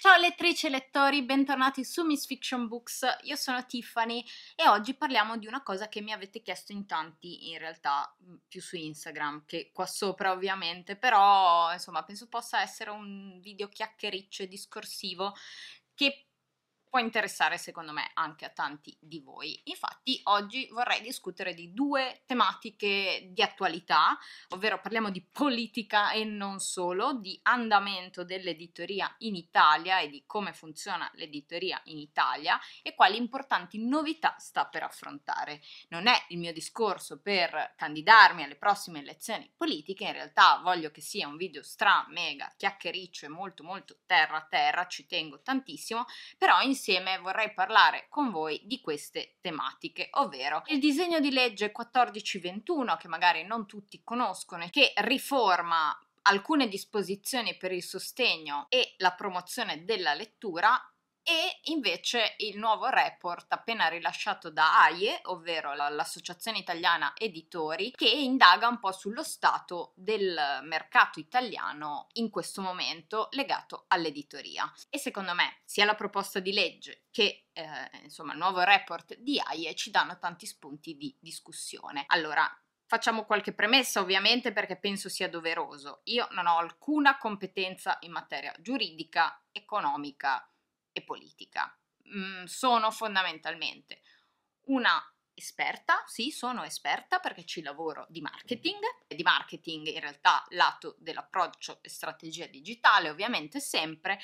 Ciao lettrici e lettori, bentornati su Miss Fiction Books, io sono Tiffany e oggi parliamo di una cosa che mi avete chiesto in tanti, in realtà mm, più su Instagram che qua sopra ovviamente, però insomma penso possa essere un video chiacchiericcio e discorsivo che può interessare secondo me anche a tanti di voi. Infatti oggi vorrei discutere di due tematiche di attualità, ovvero parliamo di politica e non solo, di andamento dell'editoria in Italia e di come funziona l'editoria in Italia e quali importanti novità sta per affrontare. Non è il mio discorso per candidarmi alle prossime elezioni politiche, in realtà voglio che sia un video stra mega chiacchiericcio e molto molto terra a terra, ci tengo tantissimo, però in insieme vorrei parlare con voi di queste tematiche, ovvero il disegno di legge 1421 che magari non tutti conoscono e che riforma alcune disposizioni per il sostegno e la promozione della lettura e invece il nuovo report appena rilasciato da AIE, ovvero l'Associazione Italiana Editori, che indaga un po' sullo stato del mercato italiano in questo momento legato all'editoria. E secondo me sia la proposta di legge che eh, insomma il nuovo report di AIE ci danno tanti spunti di discussione. Allora, Facciamo qualche premessa ovviamente perché penso sia doveroso. Io non ho alcuna competenza in materia giuridica, economica, e politica. Mm, sono fondamentalmente una esperta, sì, sono esperta perché ci lavoro di marketing, di marketing in realtà lato dell'approccio e strategia digitale ovviamente sempre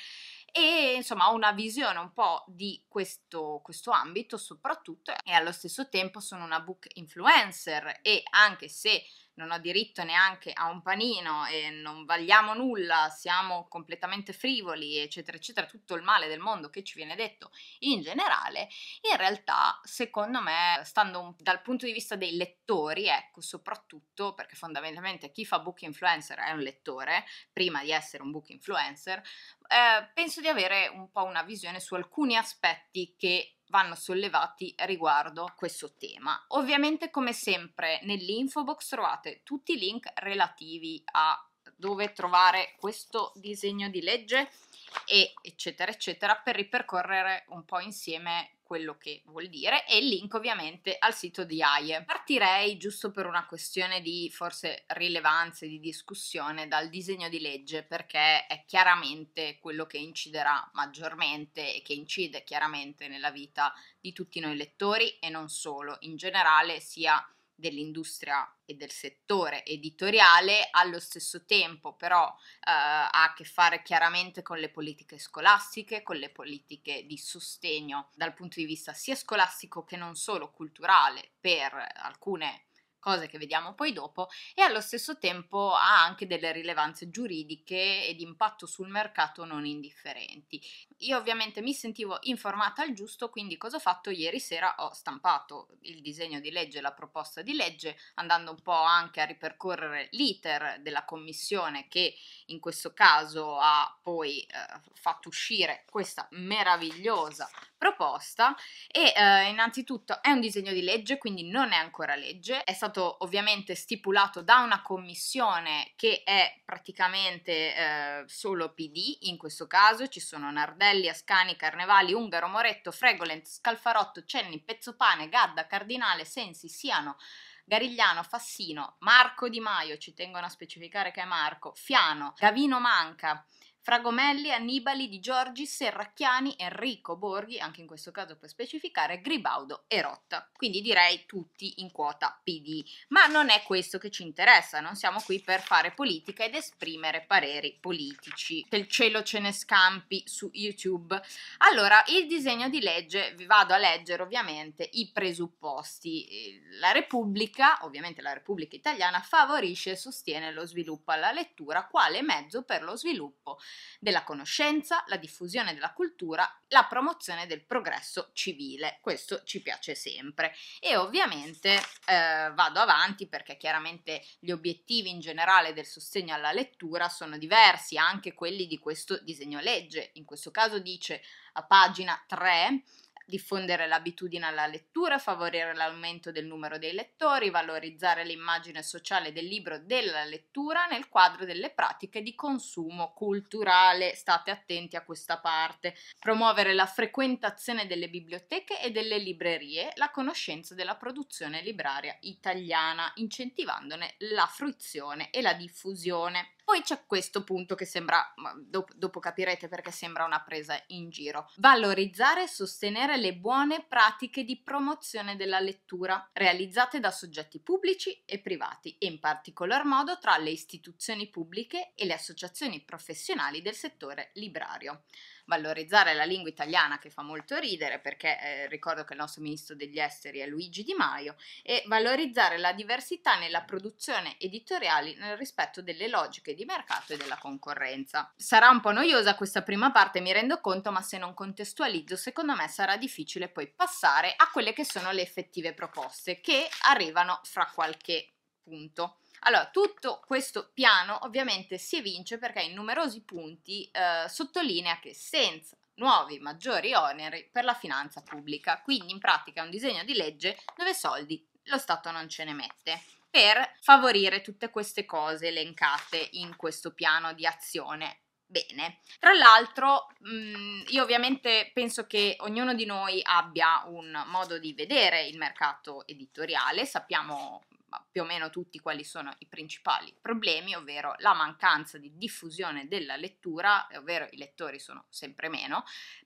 e insomma ho una visione un po' di questo, questo ambito soprattutto e allo stesso tempo sono una book influencer e anche se non ho diritto neanche a un panino e non valiamo nulla, siamo completamente frivoli, eccetera, eccetera, tutto il male del mondo che ci viene detto in generale, in realtà, secondo me, stando un, dal punto di vista dei lettori, ecco, soprattutto perché fondamentalmente chi fa book influencer è un lettore, prima di essere un book influencer, eh, penso di avere un po' una visione su alcuni aspetti che vanno sollevati riguardo questo tema. Ovviamente come sempre nell'info box trovate tutti i link relativi a dove trovare questo disegno di legge e eccetera eccetera per ripercorrere un po' insieme quello che vuol dire e il link ovviamente al sito di AIE. Partirei giusto per una questione di forse rilevanza e di discussione dal disegno di legge perché è chiaramente quello che inciderà maggiormente e che incide chiaramente nella vita di tutti noi lettori e non solo, in generale sia dell'industria e del settore editoriale, allo stesso tempo però eh, ha a che fare chiaramente con le politiche scolastiche, con le politiche di sostegno dal punto di vista sia scolastico che non solo culturale per alcune cose che vediamo poi dopo, e allo stesso tempo ha anche delle rilevanze giuridiche e di impatto sul mercato non indifferenti. Io ovviamente mi sentivo informata al giusto, quindi cosa ho fatto ieri sera? Ho stampato il disegno di legge, la proposta di legge, andando un po' anche a ripercorrere l'iter della commissione che in questo caso ha poi eh, fatto uscire questa meravigliosa proposta e eh, innanzitutto è un disegno di legge, quindi non è ancora legge, è stato ovviamente stipulato da una commissione che è praticamente eh, solo PD in questo caso, ci sono Nardelli. Cervelli, Ascani, Carnevali, Ungaro, Moretto, Fregolent, Scalfarotto, Cenni, Pezzopane, Gadda, Cardinale, Sensi, Siano, Garigliano, Fassino, Marco Di Maio, ci tengono a specificare che è Marco, Fiano, Gavino Manca, Fragomelli, Annibali, Di Giorgi, Serracchiani, Enrico Borghi, anche in questo caso per specificare, Gribaudo e Rotta. Quindi direi tutti in quota PD. Ma non è questo che ci interessa, non siamo qui per fare politica ed esprimere pareri politici. Che il cielo ce ne scampi su YouTube. Allora, il disegno di legge, vi vado a leggere ovviamente i presupposti. Eh, la Repubblica, ovviamente la Repubblica Italiana, favorisce e sostiene lo sviluppo alla lettura quale mezzo per lo sviluppo della conoscenza, la diffusione della cultura, la promozione del progresso civile. Questo ci piace sempre. E ovviamente eh, vado avanti perché chiaramente gli obiettivi in generale del sostegno alla lettura sono diversi, anche quelli di questo disegno legge. In questo caso dice a pagina 3 diffondere l'abitudine alla lettura, favorire l'aumento del numero dei lettori, valorizzare l'immagine sociale del libro della lettura nel quadro delle pratiche di consumo culturale. State attenti a questa parte. Promuovere la frequentazione delle biblioteche e delle librerie, la conoscenza della produzione libraria italiana, incentivandone la fruizione e la diffusione. Poi c'è questo punto che sembra, dopo, dopo capirete perché sembra una presa in giro, valorizzare e sostenere le buone pratiche di promozione della lettura realizzate da soggetti pubblici e privati e in particolar modo tra le istituzioni pubbliche e le associazioni professionali del settore librario valorizzare la lingua italiana che fa molto ridere perché eh, ricordo che il nostro ministro degli esteri è Luigi Di Maio e valorizzare la diversità nella produzione editoriale nel rispetto delle logiche di mercato e della concorrenza. Sarà un po' noiosa questa prima parte, mi rendo conto, ma se non contestualizzo secondo me sarà difficile poi passare a quelle che sono le effettive proposte che arrivano fra qualche punto. Allora, tutto questo piano ovviamente si evince perché in numerosi punti eh, sottolinea che senza nuovi maggiori oneri per la finanza pubblica, quindi in pratica è un disegno di legge dove soldi lo Stato non ce ne mette per favorire tutte queste cose elencate in questo piano di azione Bene, tra l'altro mm, io ovviamente penso che ognuno di noi abbia un modo di vedere il mercato editoriale, sappiamo più o meno tutti quali sono i principali problemi, ovvero la mancanza di diffusione della lettura, ovvero i lettori sono sempre meno,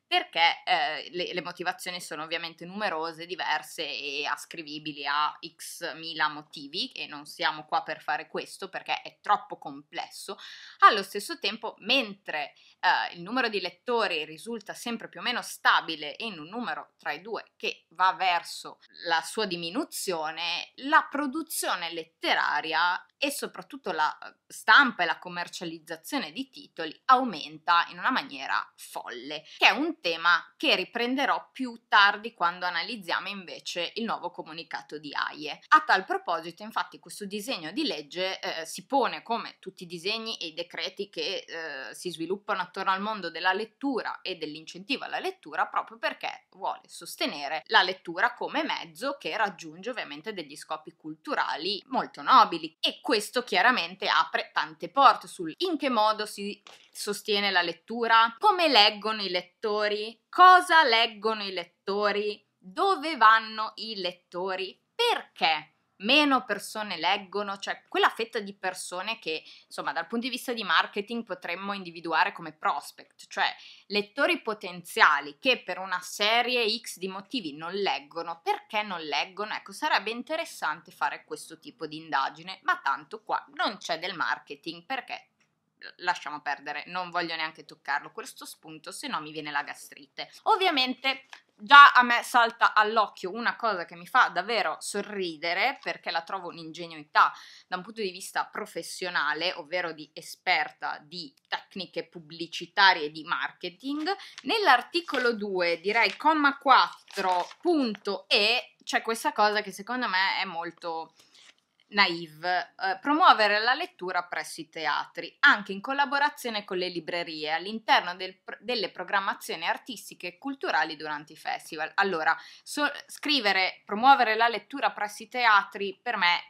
perché eh, le, le, motivazioni sono ovviamente numerose, diverse e ascrivibili a x mila motivi e non siamo qua per fare questo perché è troppo complesso. Allo stesso tempo, mentre eh, il numero di lettori risulta sempre più o meno stabile in un numero tra i due che va verso la sua diminuzione, la produzione letteraria e soprattutto la eh, stampa e la commercializzazione di titoli aumenta in una maniera folle, che è un tema che riprenderò più tardi quando analizziamo invece il nuovo comunicato di AIE. A tal proposito, infatti, questo disegno di legge eh, si pone come tutti i disegni e i decreti che eh, si sviluppano attorno al mondo della lettura e dell'incentivo alla lettura proprio perché vuole sostenere la lettura come mezzo che raggiunge ovviamente degli scopi culturali molto nobili e questo chiaramente apre tante porte sul in che modo si sostiene la lettura, come leggono i lettori, cosa leggono i lettori, dove vanno i lettori, perché meno persone leggono, cioè quella fetta di persone che, insomma, dal punto di vista di marketing potremmo individuare come prospect, cioè lettori potenziali che per una serie X di motivi non leggono, perché non leggono? Ecco, sarebbe interessante fare questo tipo di indagine, ma tanto qua non c'è del marketing perché lasciamo perdere, non voglio neanche toccarlo questo spunto, se no mi viene la gastrite. Ovviamente già a me salta all'occhio una cosa che mi fa davvero sorridere perché la trovo un'ingenuità da un punto di vista professionale, ovvero di esperta di tecniche pubblicitarie e di marketing. Nell'articolo 2, direi comma 4.e, c'è questa cosa che secondo me è molto Naive, eh, promuovere la lettura presso i teatri, anche in collaborazione con le librerie, all'interno del, delle programmazioni artistiche e culturali durante i festival. Allora, so, scrivere, promuovere la lettura presso i teatri per me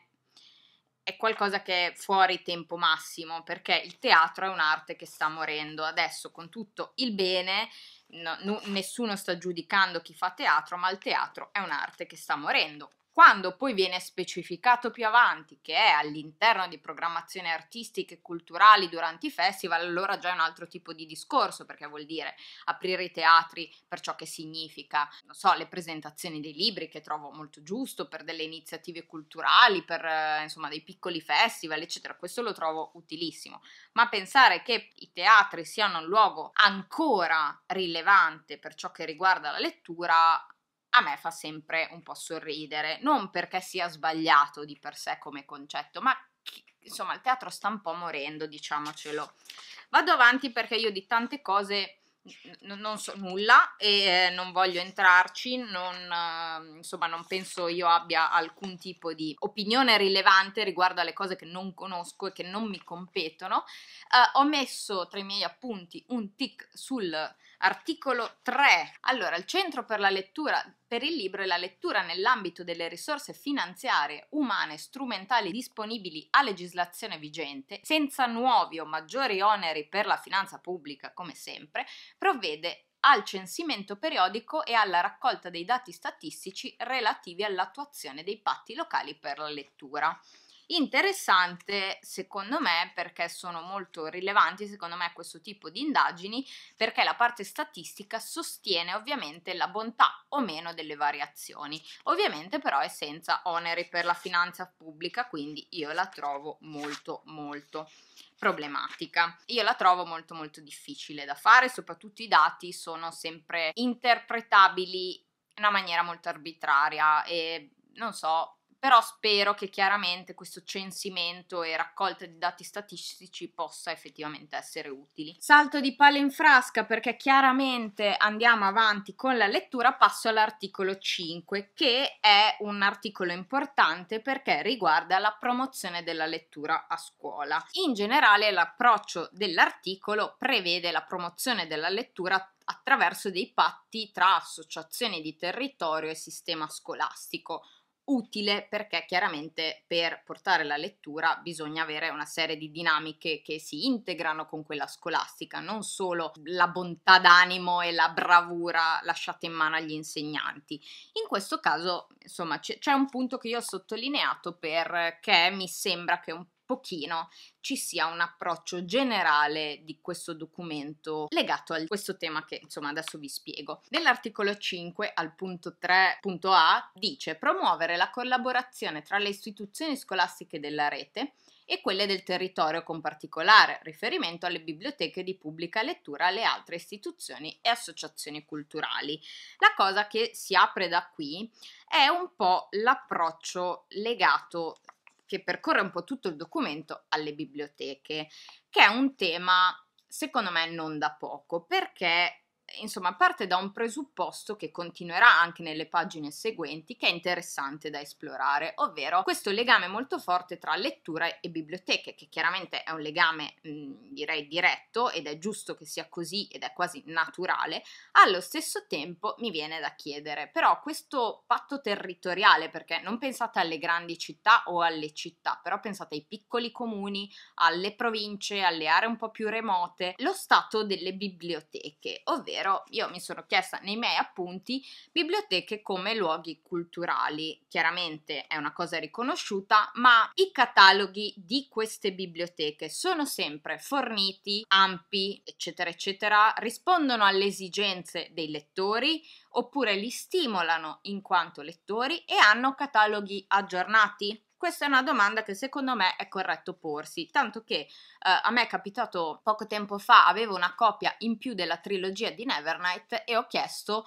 è qualcosa che è fuori tempo massimo, perché il teatro è un'arte che sta morendo. Adesso, con tutto il bene, no, no, nessuno sta giudicando chi fa teatro, ma il teatro è un'arte che sta morendo quando poi viene specificato più avanti che è all'interno di programmazioni artistiche e culturali durante i festival, allora già è un altro tipo di discorso, perché vuol dire aprire i teatri per ciò che significa, non so, le presentazioni dei libri che trovo molto giusto, per delle iniziative culturali, per eh, insomma dei piccoli festival, eccetera. Questo lo trovo utilissimo, ma pensare che i teatri siano un luogo ancora rilevante per ciò che riguarda la lettura a me fa sempre un po' sorridere, non perché sia sbagliato di per sé come concetto, ma insomma il teatro sta un po' morendo, diciamocelo. Vado avanti perché io di tante cose non so nulla e eh, non voglio entrarci, non, ehm, insomma non penso io abbia alcun tipo di opinione rilevante riguardo alle cose che non conosco e che non mi competono. Eh, ho messo tra i miei appunti un tic sul Articolo 3. Allora, il Centro per la lettura per il libro e la lettura nell'ambito delle risorse finanziarie, umane e strumentali disponibili a legislazione vigente, senza nuovi o maggiori oneri per la finanza pubblica, come sempre, provvede al censimento periodico e alla raccolta dei dati statistici relativi all'attuazione dei patti locali per la lettura. Interessante secondo me perché sono molto rilevanti secondo me questo tipo di indagini perché la parte statistica sostiene ovviamente la bontà o meno delle variazioni. Ovviamente però è senza oneri per la finanza pubblica, quindi io la trovo molto molto problematica. Io la trovo molto molto difficile da fare, soprattutto i dati sono sempre interpretabili in una maniera molto arbitraria e non so, però spero che chiaramente questo censimento e raccolta di dati statistici possa effettivamente essere utili. Salto di palla in frasca perché chiaramente andiamo avanti con la lettura, passo all'articolo 5 che è un articolo importante perché riguarda la promozione della lettura a scuola. In generale l'approccio dell'articolo prevede la promozione della lettura attraverso dei patti tra associazioni di territorio e sistema scolastico utile perché chiaramente per portare la lettura bisogna avere una serie di dinamiche che si integrano con quella scolastica, non solo la bontà d'animo e la bravura lasciate in mano agli insegnanti. In questo caso, insomma, c'è un punto che io ho sottolineato perché mi sembra che un pochino ci sia un approccio generale di questo documento legato a questo tema che insomma adesso vi spiego. Nell'articolo 5 al punto 3 A dice promuovere la collaborazione tra le istituzioni scolastiche della rete e quelle del territorio con particolare riferimento alle biblioteche di pubblica lettura, alle altre istituzioni e associazioni culturali. La cosa che si apre da qui è un po' l'approccio legato che percorre un po' tutto il documento alle biblioteche, che è un tema secondo me non da poco, perché insomma, parte da un presupposto che continuerà anche nelle pagine seguenti, che è interessante da esplorare, ovvero questo legame molto forte tra lettura e biblioteche, che chiaramente è un legame, mh, direi, diretto ed è giusto che sia così ed è quasi naturale. Allo stesso tempo mi viene da chiedere, però, questo patto territoriale, perché non pensate alle grandi città o alle città, però pensate ai piccoli comuni, alle province, alle aree un po' più remote, lo stato delle biblioteche, ovvero ovvero io mi sono chiesta nei miei appunti biblioteche come luoghi culturali. Chiaramente è una cosa riconosciuta, ma i cataloghi di queste biblioteche sono sempre forniti, ampi, eccetera, eccetera, rispondono alle esigenze dei lettori oppure li stimolano in quanto lettori e hanno cataloghi aggiornati questa è una domanda che secondo me è corretto porsi, tanto che eh, a me è capitato poco tempo fa, avevo una copia in più della trilogia di Nevernight e ho chiesto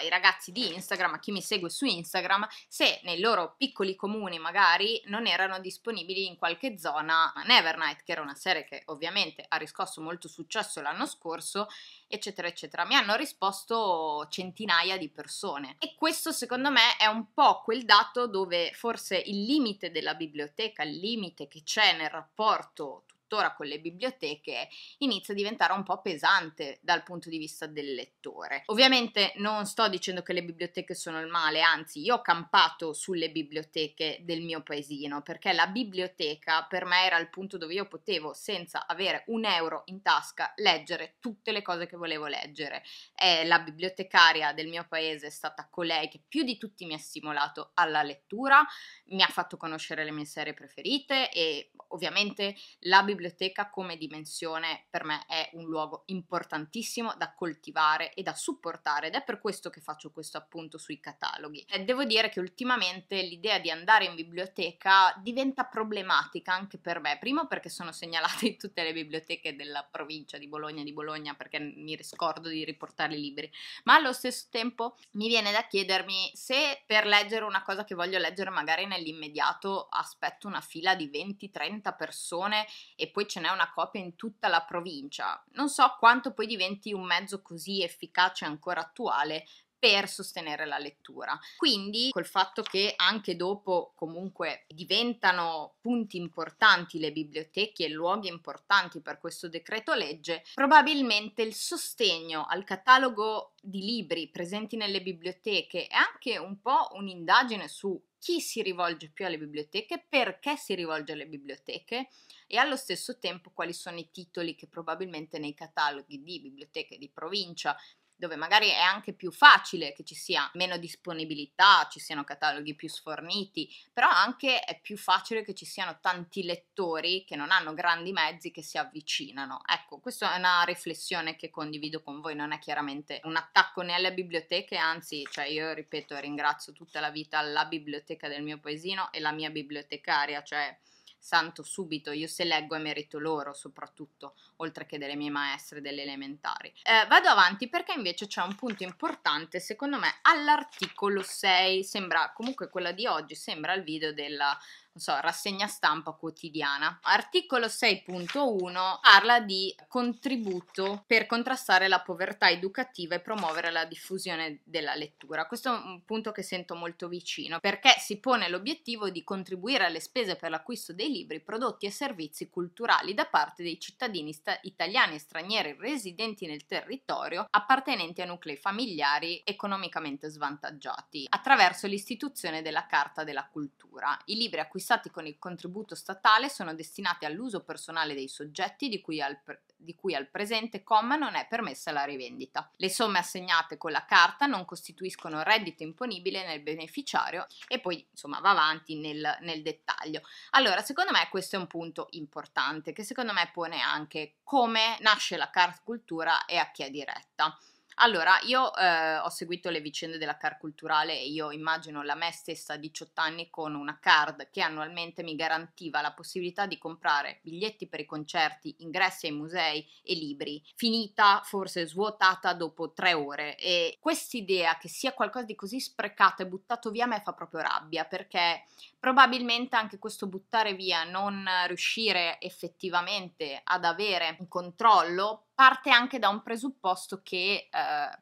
ai ragazzi di Instagram, a chi mi segue su Instagram, se nei loro piccoli comuni magari non erano disponibili in qualche zona Nevernight, che era una serie che ovviamente ha riscosso molto successo l'anno scorso, eccetera, eccetera. Mi hanno risposto centinaia di persone e questo secondo me è un po' quel dato dove forse il limite della biblioteca, il limite che c'è nel rapporto tuttora con le biblioteche, inizia a diventare un po' pesante dal punto di vista del lettore. Ovviamente non sto dicendo che le biblioteche sono il male, anzi io ho campato sulle biblioteche del mio paesino perché la biblioteca per me era il punto dove io potevo senza avere un euro in tasca leggere tutte le cose che volevo leggere. Eh, la bibliotecaria del mio paese è stata colei che più di tutti mi ha stimolato alla lettura, mi ha fatto conoscere le mie serie preferite e ovviamente la biblioteca biblioteca come dimensione per me è un luogo importantissimo da coltivare e da supportare ed è per questo che faccio questo appunto sui cataloghi. E devo dire che ultimamente l'idea di andare in biblioteca diventa problematica anche per me, primo perché sono segnalata in tutte le biblioteche della provincia di Bologna, di Bologna perché mi riscordo di riportare i libri, ma allo stesso tempo mi viene da chiedermi se per leggere una cosa che voglio leggere magari nell'immediato aspetto una fila di 20-30 persone e poi ce n'è una copia in tutta la provincia. Non so quanto poi diventi un mezzo così efficace e ancora attuale per sostenere la lettura. Quindi col fatto che anche dopo comunque diventano punti importanti le biblioteche e luoghi importanti per questo decreto legge, probabilmente il sostegno al catalogo di libri presenti nelle biblioteche e anche un po' un'indagine su chi si rivolge più alle biblioteche, perché si rivolge alle biblioteche e allo stesso tempo quali sono i titoli che probabilmente nei cataloghi di biblioteche di provincia dove magari è anche più facile che ci sia meno disponibilità, ci siano cataloghi più sforniti, però anche è più facile che ci siano tanti lettori che non hanno grandi mezzi che si avvicinano. Ecco, questa è una riflessione che condivido con voi, non è chiaramente un attacco né alle biblioteche, anzi, cioè io ripeto, ringrazio tutta la vita la biblioteca del mio paesino e la mia bibliotecaria, cioè santo subito, io se leggo è merito loro soprattutto, oltre che delle mie maestre delle elementari. Eh, vado avanti perché invece c'è un punto importante, secondo me, all'articolo 6, sembra comunque quella di oggi, sembra il video della non so, rassegna stampa quotidiana. Articolo 6.1 parla di contributo per contrastare la povertà educativa e promuovere la diffusione della lettura. Questo è un punto che sento molto vicino perché si pone l'obiettivo di contribuire alle spese per l'acquisto dei libri, prodotti e servizi culturali da parte dei cittadini sta- italiani e stranieri residenti nel territorio appartenenti a nuclei familiari economicamente svantaggiati attraverso l'istituzione della Carta della Cultura. I libri acquistati acquistati con il contributo statale sono destinati all'uso personale dei soggetti di cui al, pre- di cui al presente comma non è permessa la rivendita. Le somme assegnate con la carta non costituiscono reddito imponibile nel beneficiario e poi insomma va avanti nel, nel dettaglio. Allora, secondo me questo è un punto importante che secondo me pone anche come nasce la carta cultura e a chi è diretta. Allora, io eh, ho seguito le vicende della car culturale e io immagino la me stessa a 18 anni con una card che annualmente mi garantiva la possibilità di comprare biglietti per i concerti, ingressi ai musei e libri, finita forse svuotata dopo tre ore. E quest'idea che sia qualcosa di così sprecato e buttato via a me fa proprio rabbia perché probabilmente anche questo buttare via, non riuscire effettivamente ad avere un controllo, parte anche da un presupposto che eh,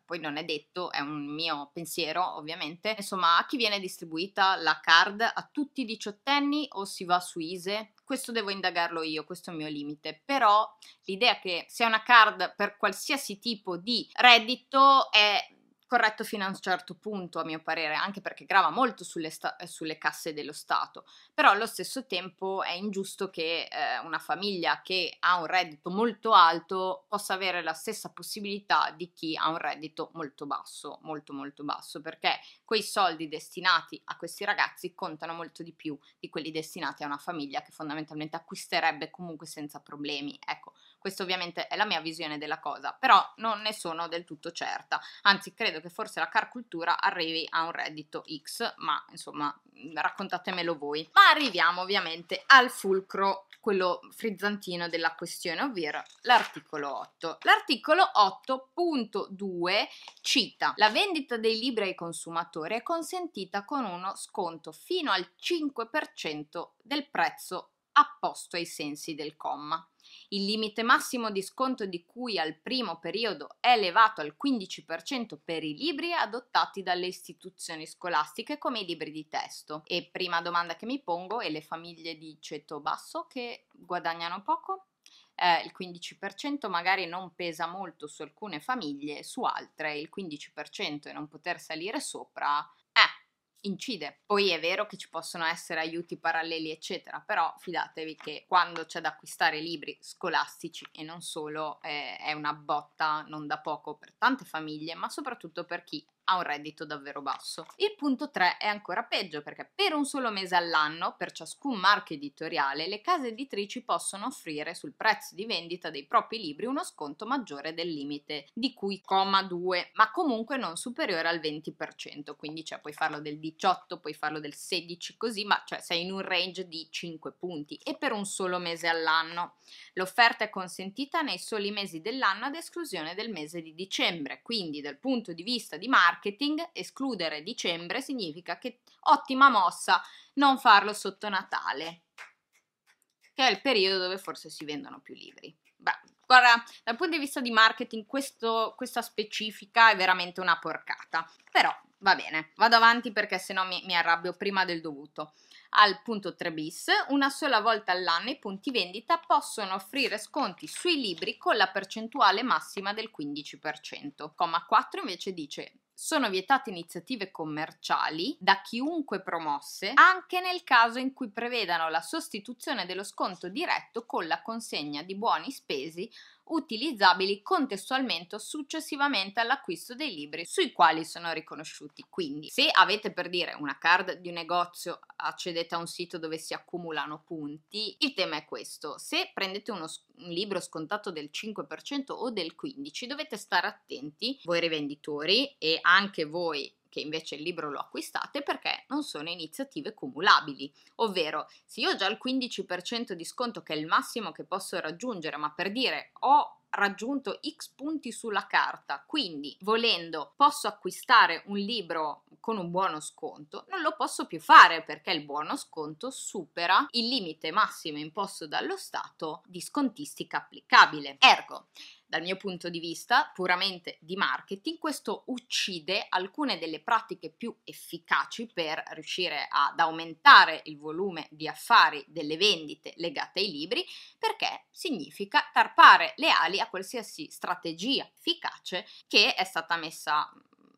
poi non è detto, è un mio pensiero ovviamente, insomma a chi viene distribuita la card? A tutti i diciottenni o si va su ISE? Questo devo indagarlo io, questo è il mio limite, però l'idea che sia una card per qualsiasi tipo di reddito è corretto fino a un certo punto, a mio parere, anche perché grava molto sulle, sta- sulle casse dello Stato, però allo stesso tempo è ingiusto che eh, una famiglia che ha un reddito molto alto possa avere la stessa possibilità di chi ha un reddito molto basso, molto molto basso, perché quei soldi destinati a questi ragazzi contano molto di più di quelli destinati a una famiglia che fondamentalmente acquisterebbe comunque senza problemi. Ecco, questa ovviamente è la mia visione della cosa, però non ne sono del tutto certa. Anzi, credo che forse la car arrivi a un reddito X, ma insomma, mm, raccontatemelo voi. Ma arriviamo ovviamente al fulcro quello frizzantino della questione, ovvero l'articolo 8. L'articolo 8.2 cita la vendita dei libri ai consumatori è consentita con uno sconto fino al 5% del prezzo apposto ai sensi del comma. Il limite massimo di sconto di cui al primo periodo è elevato al 15% per i libri adottati dalle istituzioni scolastiche come i libri di testo. E prima domanda che mi pongo e le famiglie di ceto basso che guadagnano poco? Eh, il 15% magari non pesa molto su alcune famiglie, su altre il 15% e non poter salire sopra incide. Poi è vero che ci possono essere aiuti paralleli, eccetera, però fidatevi che quando c'è da acquistare libri scolastici e non solo, eh, è una botta non da poco per tante famiglie, ma soprattutto per chi ha un reddito davvero basso. Il punto 3 è ancora peggio perché per un solo mese all'anno, per ciascun marchio editoriale, le case editrici possono offrire sul prezzo di vendita dei propri libri uno sconto maggiore del limite di cui comma 2, ma comunque non superiore al 20%, quindi cioè puoi farlo del 18, puoi farlo del 16 così, ma cioè sei in un range di 5 punti e per un solo mese all'anno. L'offerta è consentita nei soli mesi dell'anno ad esclusione del mese di dicembre, quindi dal punto di vista di marketing marketing, escludere dicembre significa che ottima mossa non farlo sotto Natale, che è il periodo dove forse si vendono più libri. Beh, guarda, dal punto di vista di marketing questo, questa specifica è veramente una porcata, però va bene, vado avanti perché se no mi, mi arrabbio prima del dovuto. Al punto 3 bis, una sola volta all'anno i punti vendita possono offrire sconti sui libri con la percentuale massima del 15%. Comma 4 invece dice sono vietate iniziative commerciali da chiunque promosse, anche nel caso in cui prevedano la sostituzione dello sconto diretto con la consegna di buoni spesi utilizzabili contestualmente o successivamente all'acquisto dei libri sui quali sono riconosciuti. Quindi, se avete per dire una card di un negozio accedente accedete a un sito dove si accumulano punti. Il tema è questo, se prendete uno, un libro scontato del 5% o del 15% dovete stare attenti, voi rivenditori e anche voi che invece il libro lo acquistate perché non sono iniziative cumulabili. Ovvero, se io ho già il 15% di sconto che è il massimo che posso raggiungere, ma per dire ho raggiunto X punti sulla carta, quindi volendo posso acquistare un libro con un buono sconto, non lo posso più fare perché il buono sconto supera il limite massimo imposto dallo Stato di scontistica applicabile. Ergo, dal mio punto di vista, puramente di marketing, questo uccide alcune delle pratiche più efficaci per riuscire ad aumentare il volume di affari delle vendite legate ai libri, perché significa tarpare le ali a qualsiasi strategia efficace che è stata messa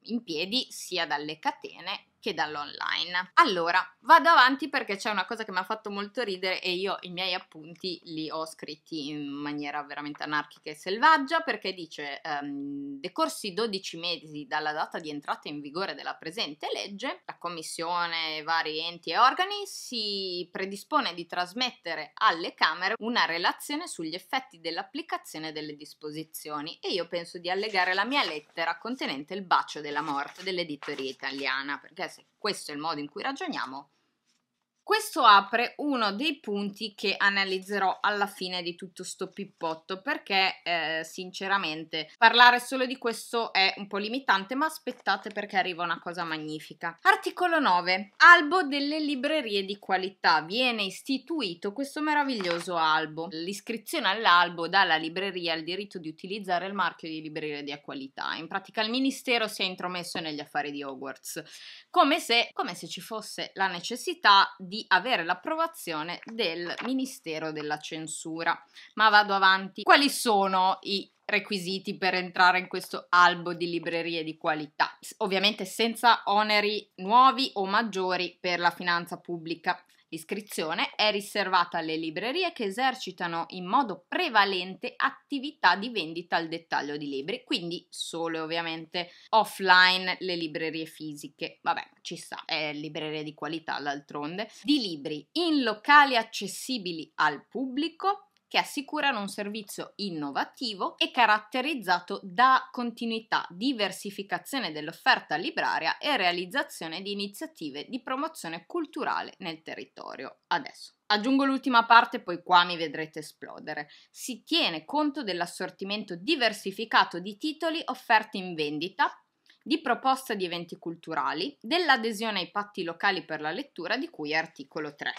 in piedi sia dalle catene che dall'online. Allora, vado avanti perché c'è una cosa che mi ha fatto molto ridere e io i miei appunti li ho scritti in maniera veramente anarchica e selvaggia perché dice um, decorsi 12 mesi dalla data di entrata in vigore della presente legge, la commissione, vari enti e organi si predispone di trasmettere alle Camere una relazione sugli effetti dell'applicazione delle disposizioni e io penso di allegare la mia lettera contenente il bacio della morte dell'editoria italiana perché se questo è il modo in cui ragioniamo, questo apre uno dei punti che analizzerò alla fine di tutto sto pippotto perché eh, sinceramente parlare solo di questo è un po' limitante ma aspettate perché arriva una cosa magnifica. Articolo 9. Albo delle librerie di qualità. Viene istituito questo meraviglioso albo. L'iscrizione all'albo dà alla libreria il diritto di utilizzare il marchio di libreria di qualità. In pratica il ministero si è intromesso negli affari di Hogwarts come se, come se ci fosse la necessità di avere l'approvazione del Ministero della Censura. Ma vado avanti. Quali sono i requisiti per entrare in questo albo di librerie di qualità, ovviamente senza oneri nuovi o maggiori per la finanza pubblica. L'iscrizione è riservata alle librerie che esercitano in modo prevalente attività di vendita al dettaglio di libri, quindi solo ovviamente offline le librerie fisiche, vabbè ci sta, è libreria di qualità d'altronde, di libri in locali accessibili al pubblico che assicurano un servizio innovativo e caratterizzato da continuità, diversificazione dell'offerta libraria e realizzazione di iniziative di promozione culturale nel territorio. Adesso. Aggiungo l'ultima parte, poi qua mi vedrete esplodere. Si tiene conto dell'assortimento diversificato di titoli offerti in vendita di proposta di eventi culturali, dell'adesione ai patti locali per la lettura di cui è articolo 3.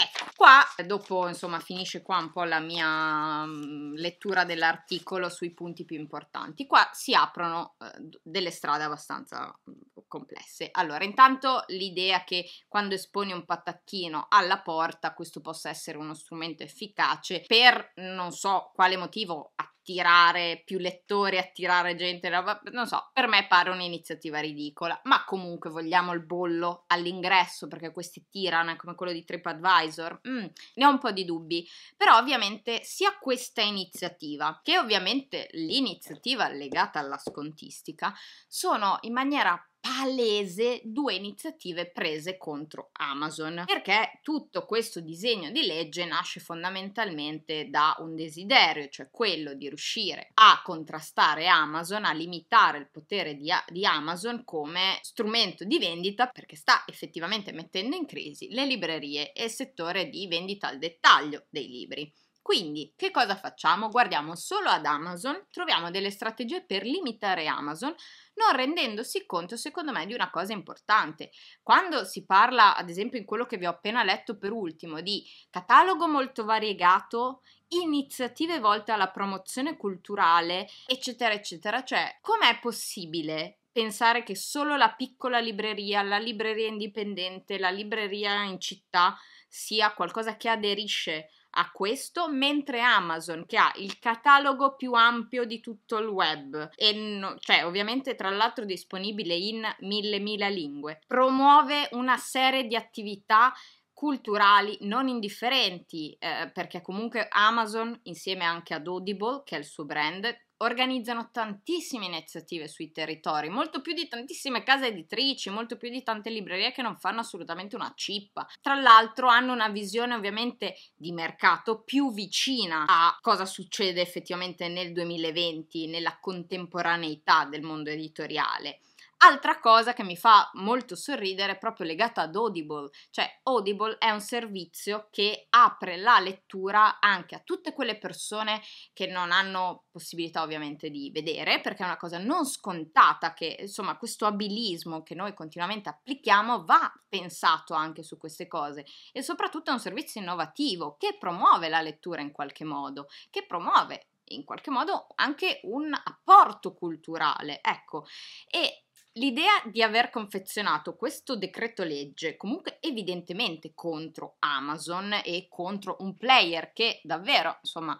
Ecco, qua dopo insomma finisce qua un po' la mia mm, lettura dell'articolo sui punti più importanti. Qua si aprono eh, delle strade abbastanza mm, complesse. Allora, intanto l'idea che quando esponi un patacchino alla porta questo possa essere uno strumento efficace per non so quale motivo attivare attirare più lettori, attirare gente, non so, per me pare un'iniziativa ridicola, ma comunque vogliamo il bollo all'ingresso perché questi tirano come quello di TripAdvisor, mm, ne ho un po' di dubbi, però ovviamente sia questa iniziativa che ovviamente l'iniziativa legata alla scontistica sono in maniera palese due iniziative prese contro Amazon, perché tutto questo disegno di legge nasce fondamentalmente da un desiderio, cioè quello di riuscire a contrastare Amazon, a limitare il potere di, di Amazon come strumento di vendita, perché sta effettivamente mettendo in crisi le librerie e il settore di vendita al dettaglio dei libri. Quindi, che cosa facciamo? Guardiamo solo ad Amazon, troviamo delle strategie per limitare Amazon, non rendendosi conto, secondo me, di una cosa importante. Quando si parla, ad esempio, in quello che vi ho appena letto per ultimo, di catalogo molto variegato, iniziative volte alla promozione culturale, eccetera, eccetera, cioè, com'è possibile pensare che solo la piccola libreria, la libreria indipendente, la libreria in città sia qualcosa che aderisce a questo, mentre Amazon, che ha il catalogo più ampio di tutto il web, e no, cioè ovviamente tra l'altro disponibile in mille mila lingue, promuove una serie di attività culturali non indifferenti, eh, perché comunque Amazon, insieme anche ad Audible, che è il suo brand, organizzano tantissime iniziative sui territori, molto più di tantissime case editrici, molto più di tante librerie che non fanno assolutamente una cippa. Tra l'altro hanno una visione ovviamente di mercato più vicina a cosa succede effettivamente nel 2020, nella contemporaneità del mondo editoriale. Altra cosa che mi fa molto sorridere è proprio legata ad Audible, cioè Audible è un servizio che apre la lettura anche a tutte quelle persone che non hanno possibilità ovviamente di vedere, perché è una cosa non scontata che insomma questo abilismo che noi continuamente applichiamo va pensato anche su queste cose e soprattutto è un servizio innovativo che promuove la lettura in qualche modo, che promuove in qualche modo anche un apporto culturale, ecco, e L'idea di aver confezionato questo decreto legge, comunque evidentemente contro Amazon e contro un player che davvero, insomma,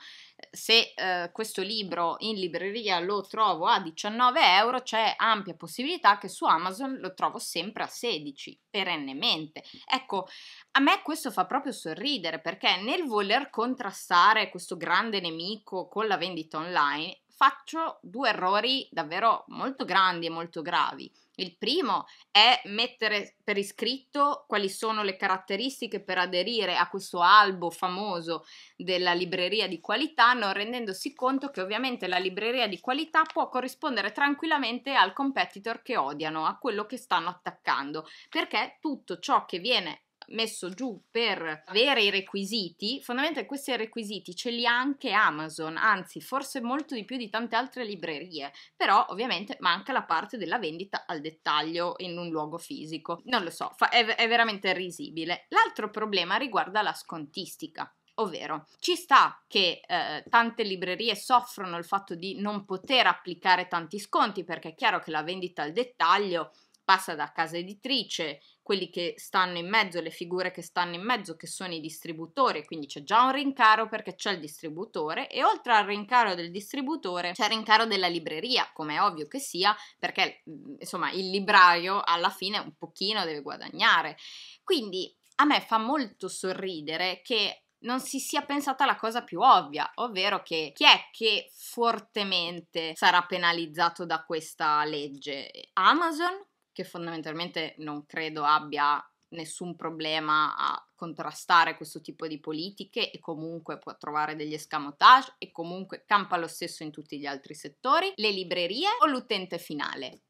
se eh, questo libro in libreria lo trovo a 19 euro, c'è ampia possibilità che su Amazon lo trovo sempre a 16, perennemente. Ecco, a me questo fa proprio sorridere perché nel voler contrastare questo grande nemico con la vendita online, faccio due errori davvero molto grandi e molto gravi. Il primo è mettere per iscritto quali sono le caratteristiche per aderire a questo albo famoso della libreria di qualità, non rendendosi conto che ovviamente la libreria di qualità può corrispondere tranquillamente al competitor che odiano, a quello che stanno attaccando, perché tutto ciò che viene messo giù per avere i requisiti, fondamentalmente questi requisiti ce li ha anche Amazon, anzi forse molto di più di tante altre librerie, però ovviamente manca la parte della vendita al dettaglio in un luogo fisico. Non lo so, è, è veramente risibile. L'altro problema riguarda la scontistica. Ovvero, ci sta che eh, tante librerie soffrono il fatto di non poter applicare tanti sconti perché è chiaro che la vendita al dettaglio passa da casa editrice quelli che stanno in mezzo, le figure che stanno in mezzo, che sono i distributori, quindi c'è già un rincaro perché c'è il distributore e oltre al rincaro del distributore c'è il rincaro della libreria, come è ovvio che sia, perché mm, insomma il libraio alla fine un pochino deve guadagnare. Quindi a me fa molto sorridere che non si sia pensata la cosa più ovvia, ovvero che chi è che fortemente sarà penalizzato da questa legge? Amazon, che fondamentalmente non credo abbia nessun problema a contrastare questo tipo di politiche e comunque può trovare degli escamotage e comunque campa lo stesso in tutti gli altri settori, le librerie o l'utente finale.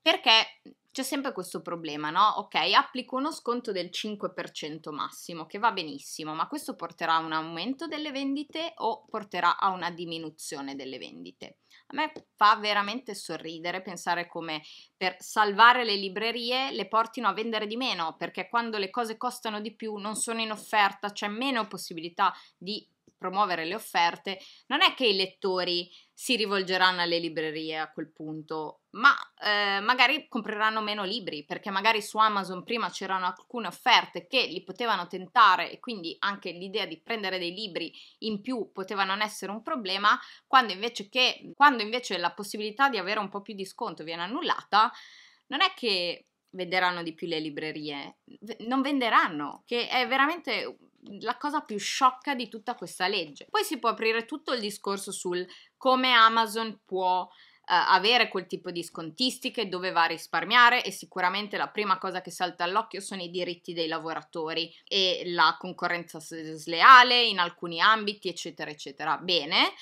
Perché c'è sempre questo problema, no? Ok, applico uno sconto del 5% massimo, che va benissimo, ma questo porterà a un aumento delle vendite o porterà a una diminuzione delle vendite? A me fa veramente sorridere pensare come per salvare le librerie le portino a vendere di meno, perché quando le cose costano di più, non sono in offerta, c'è meno possibilità di promuovere le offerte, non è che i lettori si rivolgeranno alle librerie a quel punto ma eh, magari compreranno meno libri perché magari su Amazon prima c'erano alcune offerte che li potevano tentare e quindi anche l'idea di prendere dei libri in più poteva non essere un problema, quando invece, che, quando invece la possibilità di avere un po' più di sconto viene annullata, non è che venderanno di più le librerie, non venderanno, che è veramente la cosa più sciocca di tutta questa legge. Poi si può aprire tutto il discorso sul come Amazon può eh, avere quel tipo di scontistiche, dove va a risparmiare e sicuramente la prima cosa che salta all'occhio sono i diritti dei lavoratori e la concorrenza sleale in alcuni ambiti, eccetera, eccetera. Bene,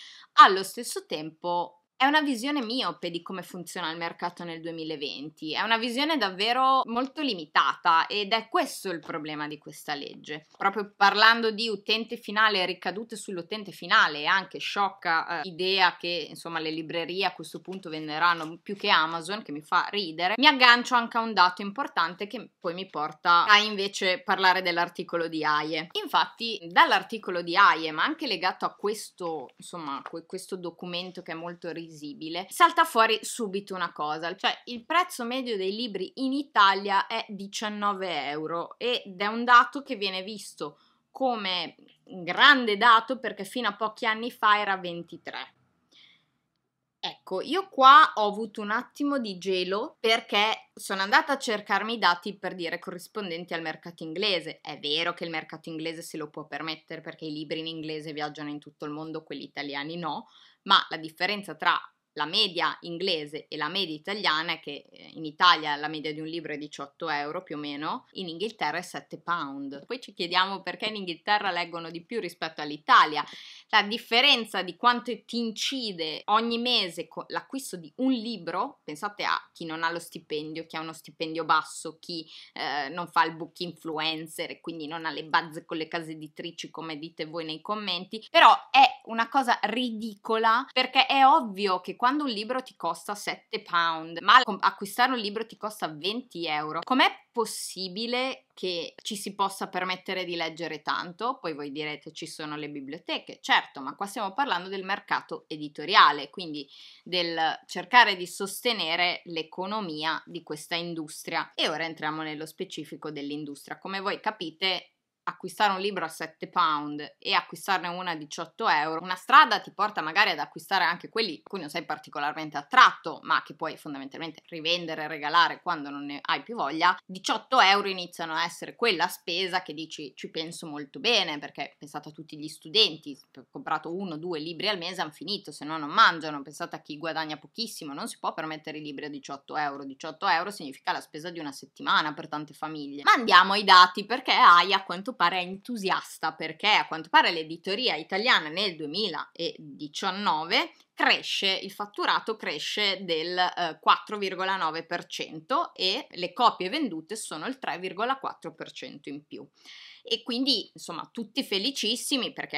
allo stesso tempo è una visione miope di come funziona il mercato nel 2020, è una visione davvero molto limitata ed è questo il problema di questa legge. Proprio parlando di utente finale e ricadute sull'utente finale e anche sciocca eh, idea che insomma le librerie a questo punto venderanno più che Amazon, che mi fa ridere, mi aggancio anche a un dato importante che poi mi porta a invece parlare dell'articolo di AIE. Infatti dall'articolo di AIE, ma anche legato a questo, insomma, questo documento che è molto ridicolo, risibile, salta fuori subito una cosa, cioè il prezzo medio dei libri in Italia è 19 euro ed è un dato che viene visto come un grande dato perché fino a pochi anni fa era 23. Ecco, io qua ho avuto un attimo di gelo perché sono andata a cercarmi i dati per dire corrispondenti al mercato inglese. È vero che il mercato inglese se lo può permettere perché i libri in inglese viaggiano in tutto il mondo, quelli italiani no, ma la differenza tra la media inglese e la media italiana è che eh, in Italia la media di un libro è 18 euro più o meno, in Inghilterra è 7 pound. Poi ci chiediamo perché in Inghilterra leggono di più rispetto all'Italia. La differenza di quanto ti incide ogni mese con l'acquisto di un libro, pensate a chi non ha lo stipendio, chi ha uno stipendio basso, chi eh, non fa il book influencer e quindi non ha le bazze con le case editrici come dite voi nei commenti, però è una cosa ridicola perché è ovvio che quando un libro ti costa 7 pound, ma acquistare un libro ti costa 20 euro, com'è possibile che ci si possa permettere di leggere tanto? Poi voi direte ci sono le biblioteche, certo, ma qua stiamo parlando del mercato editoriale, quindi del cercare di sostenere l'economia di questa industria. E ora entriamo nello specifico dell'industria. Come voi capite, acquistare un libro a 7 pound e acquistarne una a 18 euro, una strada ti porta magari ad acquistare anche quelli a cui non sei particolarmente attratto, ma che puoi fondamentalmente rivendere, regalare quando non ne hai più voglia. 18 euro iniziano a essere quella spesa che dici ci penso molto bene, perché pensate a tutti gli studenti, ho comprato uno o due libri al mese, hanno finito, se no non mangiano, pensate a chi guadagna pochissimo, non si può permettere i libri a 18 euro, 18 euro significa la spesa di una settimana per tante famiglie. Ma andiamo ai dati perché hai a quanto pare è entusiasta perché a quanto pare l'editoria italiana nel 2019 cresce, il fatturato cresce del eh, 4,9% e le copie vendute sono il 3,4% in più e quindi insomma tutti felicissimi perché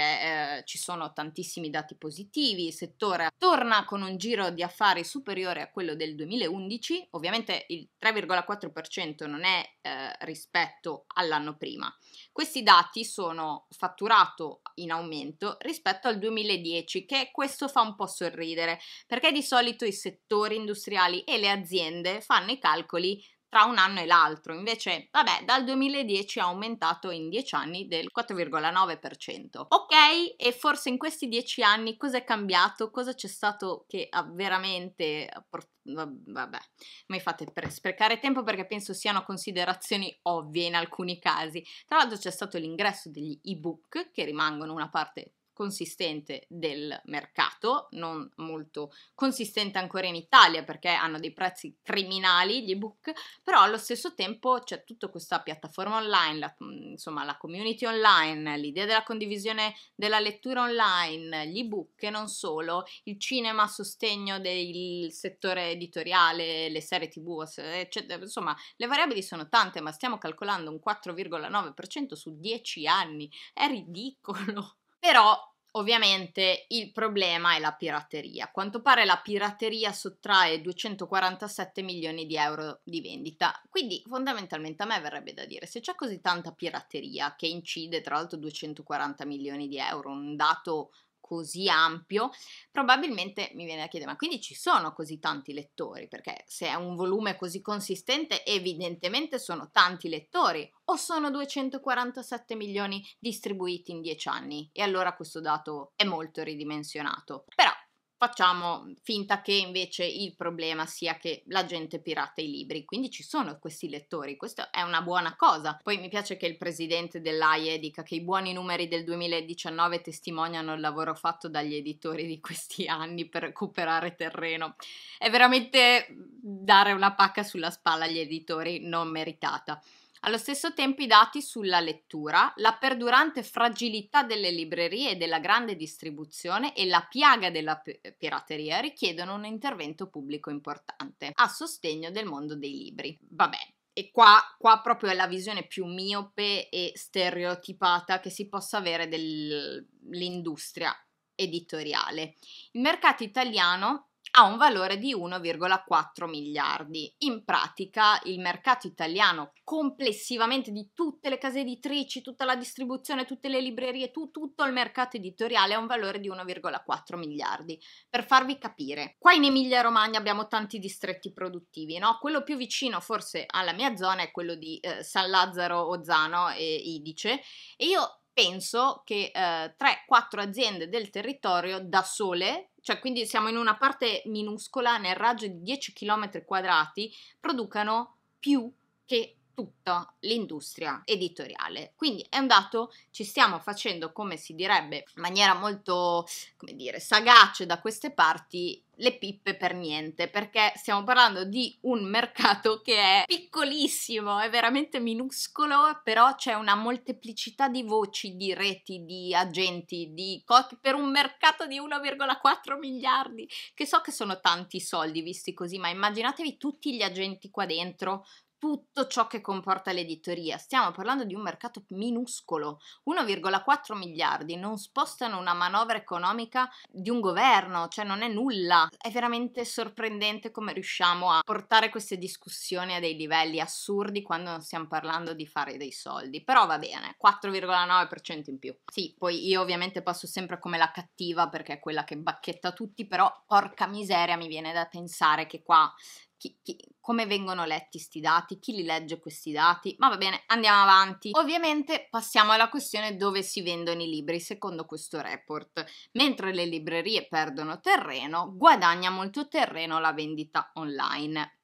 eh, ci sono tantissimi dati positivi, il settore torna con un giro di affari superiore a quello del 2011, ovviamente il 3,4% non è eh, rispetto all'anno prima. Questi dati sono fatturato in aumento rispetto al 2010 che questo fa un po' sorridere perché di solito i settori industriali e le aziende fanno i calcoli tra un anno e l'altro. Invece, vabbè, dal 2010 ha aumentato in 10 anni del 4,9%. Ok, e forse in questi 10 anni cosa è cambiato? Cosa c'è stato che ha veramente eh, portato vabbè, mi fate sprecare tempo perché penso siano considerazioni ovvie in alcuni casi. Tra l'altro c'è stato l'ingresso degli ebook che rimangono una parte consistente del mercato, non molto consistente ancora in Italia perché hanno dei prezzi criminali gli ebook, però allo stesso tempo c'è tutta questa piattaforma online, la, mm, insomma la community online, l'idea della condivisione della lettura online, gli ebook e non solo, il cinema a sostegno del settore editoriale, le serie tv, eccetera, insomma le variabili sono tante ma stiamo calcolando un 4,9% su 10 anni, è ridicolo. Però Ovviamente il problema è la pirateria. A quanto pare la pirateria sottrae 247 milioni di euro di vendita. Quindi fondamentalmente a me verrebbe da dire, se c'è così tanta pirateria che incide tra l'altro 240 milioni di euro, un dato così ampio, probabilmente mi viene da chiedere, ma quindi ci sono così tanti lettori? Perché se è un volume così consistente, evidentemente sono tanti lettori, o sono 247 milioni distribuiti in 10 anni? E allora questo dato è molto ridimensionato. Però facciamo finta che invece il problema sia che la gente pirata i libri, quindi ci sono questi lettori, questa è una buona cosa. Poi mi piace che il presidente dell'AIE dica che i buoni numeri del 2019 testimoniano il lavoro fatto dagli editori di questi anni per recuperare terreno. È veramente dare una pacca sulla spalla agli editori non meritata. Allo stesso tempo i dati sulla lettura, la perdurante fragilità delle librerie e della grande distribuzione e la piaga della pirateria richiedono un intervento pubblico importante a sostegno del mondo dei libri. Vabbè, e qua, qua, proprio è la visione più miope e stereotipata che si possa avere dell'industria editoriale. Il mercato italiano ha un valore di 1,4 miliardi. In pratica il mercato italiano complessivamente di tutte le case editrici, tutta la distribuzione, tutte le librerie, tu, tutto il mercato editoriale ha un valore di 1,4 miliardi. Per farvi capire, qua in Emilia Romagna abbiamo tanti distretti produttivi, no? Quello più vicino forse alla mia zona è quello di eh, San Lazzaro, Ozzano e Idice e io penso che eh, 3-4 aziende del territorio da sole cioè quindi siamo in una parte minuscola nel raggio di 10 km quadrati, producano più che tutta l'industria editoriale. Quindi è un dato, ci stiamo facendo, come si direbbe, in maniera molto, come dire, sagace da queste parti le pippe per niente, perché stiamo parlando di un mercato che è piccolissimo, è veramente minuscolo, però c'è una molteplicità di voci, di reti, di agenti, di co- per un mercato di 1,4 miliardi, che so che sono tanti soldi visti così, ma immaginatevi tutti gli agenti qua dentro, tutto ciò che comporta l'editoria. Stiamo parlando di un mercato minuscolo. 1,4 miliardi non spostano una manovra economica di un governo, cioè non è nulla. È veramente sorprendente come riusciamo a portare queste discussioni a dei livelli assurdi quando non stiamo parlando di fare dei soldi. Però va bene, 4,9% in più. Sì, poi io ovviamente passo sempre come la cattiva perché è quella che bacchetta tutti, però porca miseria mi viene da pensare che qua chi, chi, come vengono letti questi dati, chi li legge questi dati, ma va bene, andiamo avanti. Ovviamente passiamo alla questione dove si vendono i libri secondo questo report. Mentre le librerie perdono terreno, guadagna molto terreno la vendita online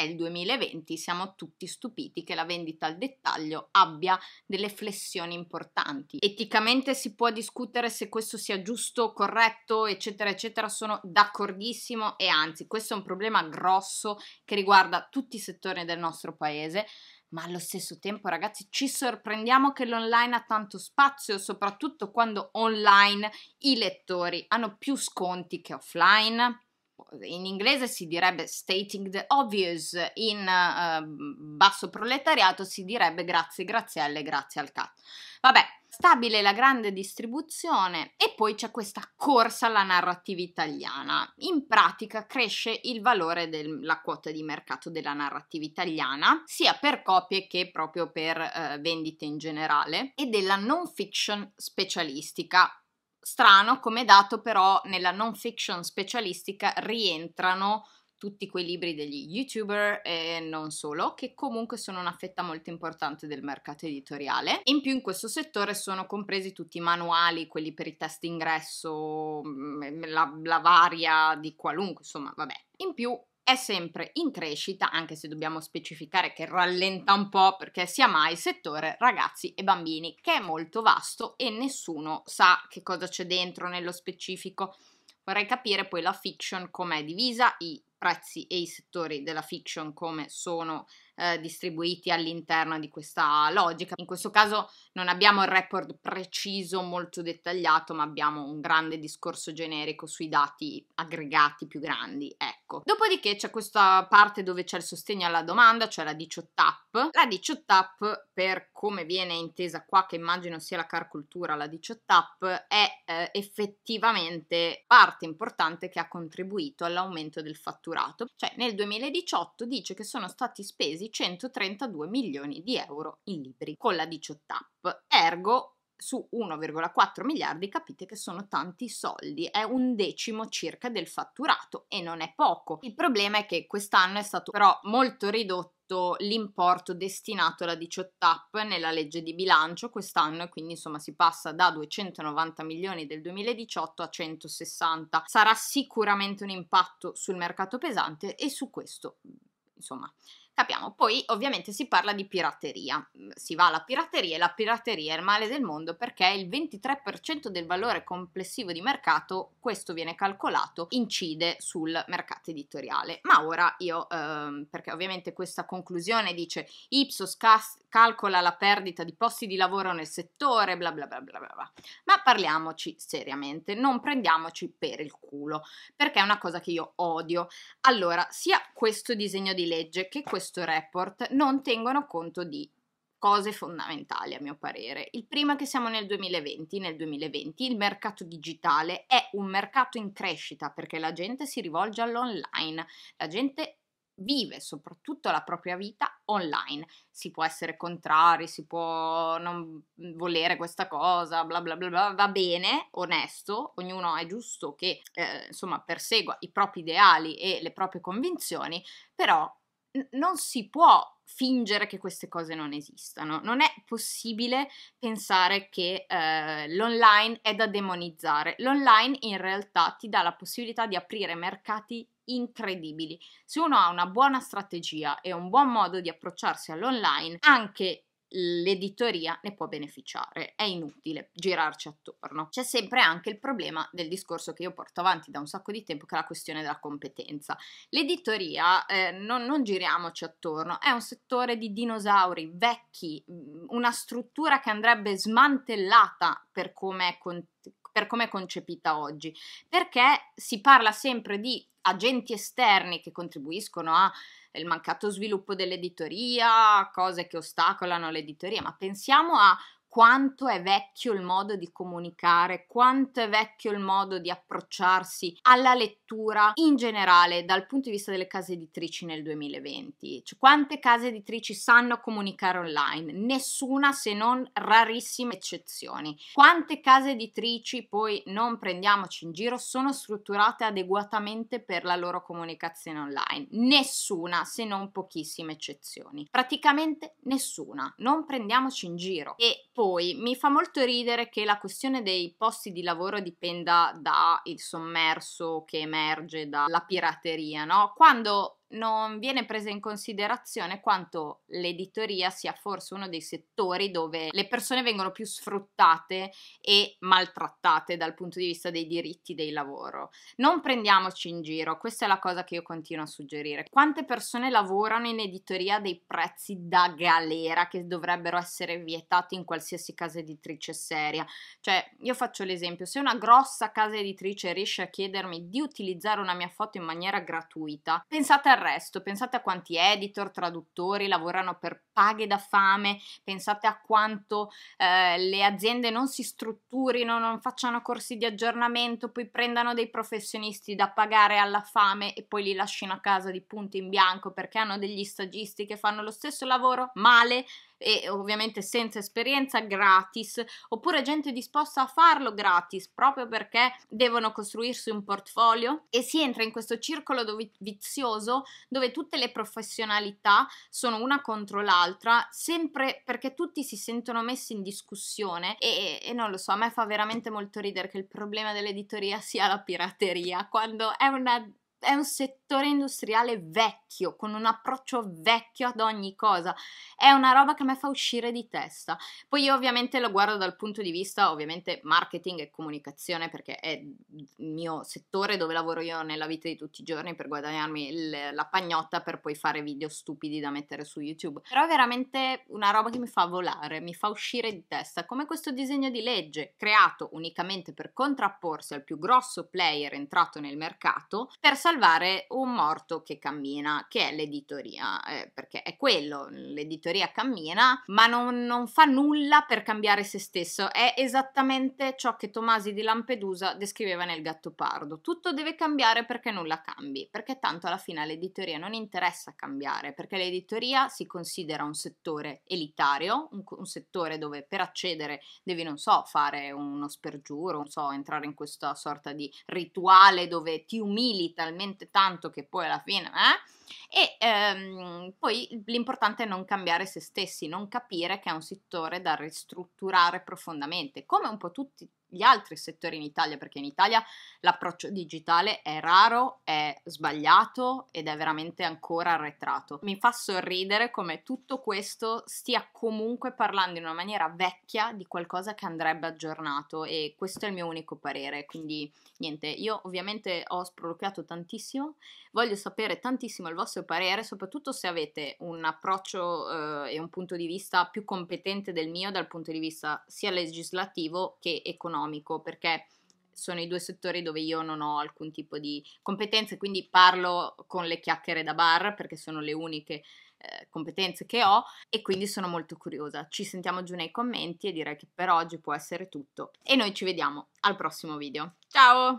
è il 2020, siamo tutti stupiti che la vendita al dettaglio abbia delle flessioni importanti. Eticamente si può discutere se questo sia giusto, corretto, eccetera, eccetera, sono d'accordissimo e anzi questo è un problema grosso che riguarda tutti i settori del nostro paese ma allo stesso tempo ragazzi ci sorprendiamo che l'online ha tanto spazio, soprattutto quando online i lettori hanno più sconti che offline in inglese si direbbe stating the obvious, in uh, basso proletariato si direbbe grazie grazie alle, grazie al cat. Vabbè, stabile la grande distribuzione e poi c'è questa corsa alla narrativa italiana. In pratica cresce il valore della quota di mercato della narrativa italiana, sia per copie che proprio per eh, vendite in generale, e della non fiction specialistica strano come dato però nella non fiction specialistica rientrano tutti quei libri degli youtuber e non solo, che comunque sono una fetta molto importante del mercato editoriale. In più in questo settore sono compresi tutti i manuali, quelli per i test d'ingresso, mm, la, la varia di qualunque, insomma, vabbè. In più è sempre in crescita, anche se dobbiamo specificare che rallenta un po' perché sia mai settore ragazzi e bambini, che è molto vasto e nessuno sa che cosa c'è dentro nello specifico. Vorrei capire poi la fiction come è divisa, i prezzi e i settori della fiction come sono divisi eh, distribuiti all'interno di questa logica. In questo caso non abbiamo il report preciso, molto dettagliato, ma abbiamo un grande discorso generico sui dati aggregati più grandi. Ecco. Dopodiché c'è questa parte dove c'è il sostegno alla domanda, cioè la 18 up. La 18 up, per come viene intesa qua, che immagino sia la car cultura, la 18 up è eh, effettivamente parte importante che ha contribuito all'aumento del fatturato. Cioè nel 2018 dice che sono stati spesi 132 milioni di euro in libri con la 18 app. Ergo su 1,4 miliardi capite che sono tanti soldi, è un decimo circa del fatturato e non è poco. Il problema è che quest'anno è stato però molto ridotto l'importo destinato alla 18 app nella legge di bilancio quest'anno e quindi insomma si passa da 290 milioni del 2018 a 160. Sarà sicuramente un impatto sul mercato pesante e su questo insomma Capiamo. Poi ovviamente si parla di pirateria. Mm, si va alla pirateria e la pirateria è il male del mondo perché il 23% del valore complessivo di mercato, questo viene calcolato, incide sul mercato editoriale. Ma ora io, ehm, perché ovviamente questa conclusione dice Ipsos cas- calcola la perdita di posti di lavoro nel settore, bla bla bla bla bla. Ma parliamoci seriamente, non prendiamoci per il culo, perché è una cosa che io odio. Allora, sia questo disegno di legge che questo questo report non tengono conto di cose fondamentali a mio parere. Il primo è che siamo nel 2020, nel 2020 il mercato digitale è un mercato in crescita perché la gente si rivolge all'online, la gente vive soprattutto la propria vita online. Si può essere contrari, si può non volere questa cosa, bla bla bla, bla va bene, onesto, ognuno è giusto che eh, insomma persegua i propri ideali e le proprie convinzioni, però non si può fingere che queste cose non esistano. Non è possibile pensare che eh, l'online è da demonizzare. L'online in realtà ti dà la possibilità di aprire mercati incredibili. Se uno ha una buona strategia e un buon modo di approcciarsi all'online, anche l'editoria ne può beneficiare, è inutile girarci attorno. C'è sempre anche il problema del discorso che io porto avanti da un sacco di tempo, che è la questione della competenza. L'editoria, eh, non, non giriamoci attorno, è un settore di dinosauri vecchi, mm, una struttura che andrebbe smantellata per come è con- per come è concepita oggi, perché si parla sempre di agenti esterni che contribuiscono a il mancato sviluppo dell'editoria, cose che ostacolano l'editoria, ma pensiamo a quanto è vecchio il modo di comunicare, quanto è vecchio il modo di approcciarsi alla lettura in generale dal punto di vista delle case editrici nel 2020. Cioè, quante case editrici sanno comunicare online? Nessuna se non rarissime eccezioni. Quante case editrici, poi non prendiamoci in giro, sono strutturate adeguatamente per la loro comunicazione online? Nessuna se non pochissime eccezioni. Praticamente nessuna, non prendiamoci in giro. E poi mi fa molto ridere che la questione dei posti di lavoro dipenda dal sommerso che emerge dalla pirateria, no? Quando non viene presa in considerazione quanto l'editoria sia forse uno dei settori dove le persone vengono più sfruttate e maltrattate dal punto di vista dei diritti del lavoro. Non prendiamoci in giro, questa è la cosa che io continuo a suggerire. Quante persone lavorano in editoria a dei prezzi da galera che dovrebbero essere vietati in qualsiasi casa editrice seria? Cioè, io faccio l'esempio, se una grossa casa editrice riesce a chiedermi di utilizzare una mia foto in maniera gratuita, pensate a resto, pensate a quanti editor, traduttori lavorano per paghe da fame, pensate a quanto eh, le aziende non si strutturino, non facciano corsi di aggiornamento, poi prendano dei professionisti da pagare alla fame e poi li lasciano a casa di punto in bianco perché hanno degli stagisti che fanno lo stesso lavoro male e ovviamente senza esperienza gratis, oppure gente disposta a farlo gratis proprio perché devono costruirsi un portfolio e si entra in questo circolo dove, vizioso dove tutte le professionalità sono una contro l'altra, sempre perché tutti si sentono messi in discussione e, e non lo so, a me fa veramente molto ridere che il problema dell'editoria sia la pirateria, quando è una è un settore industriale vecchio, con un approccio vecchio ad ogni cosa. È una roba che a me fa uscire di testa. Poi io ovviamente lo guardo dal punto di vista ovviamente marketing e comunicazione perché è il mio settore dove lavoro io nella vita di tutti i giorni per guadagnarmi il, la pagnotta per poi fare video stupidi da mettere su YouTube. Però è veramente una roba che mi fa volare, mi fa uscire di testa, come questo disegno di legge creato unicamente per contrapporsi al più grosso player entrato nel mercato per sapere salvare un morto che cammina, che è l'editoria, eh, perché è quello, l'editoria cammina, ma non, non, fa nulla per cambiare se stesso, è esattamente ciò che Tomasi di Lampedusa descriveva nel Gatto Pardo, tutto deve cambiare perché nulla cambi, perché tanto alla fine all'editoria non interessa cambiare, perché l'editoria si considera un settore elitario, un, un settore dove per accedere devi, non so, fare uno spergiuro, non so, entrare in questa sorta di rituale dove ti umili talmente talmente tanto che poi alla fine... Eh? E ehm, poi l'importante è non cambiare se stessi, non capire che è un settore da ristrutturare profondamente, come un po' tutti gli altri settori in Italia, perché in Italia l'approccio digitale è raro, è sbagliato ed è veramente ancora arretrato. Mi fa sorridere come tutto questo stia comunque parlando in una maniera vecchia di qualcosa che andrebbe aggiornato e questo è il mio unico parere, quindi niente, io ovviamente ho sproloquiato tantissimo, voglio sapere tantissimo il vostro parere, soprattutto se avete un approccio eh, e un punto di vista più competente del mio dal punto di vista sia legislativo che economico, perché sono i due settori dove io non ho alcun tipo di competenze, quindi parlo con le chiacchiere da bar perché sono le uniche eh, competenze che ho e quindi sono molto curiosa. Ci sentiamo giù nei commenti e direi che per oggi può essere tutto e noi ci vediamo al prossimo video. Ciao!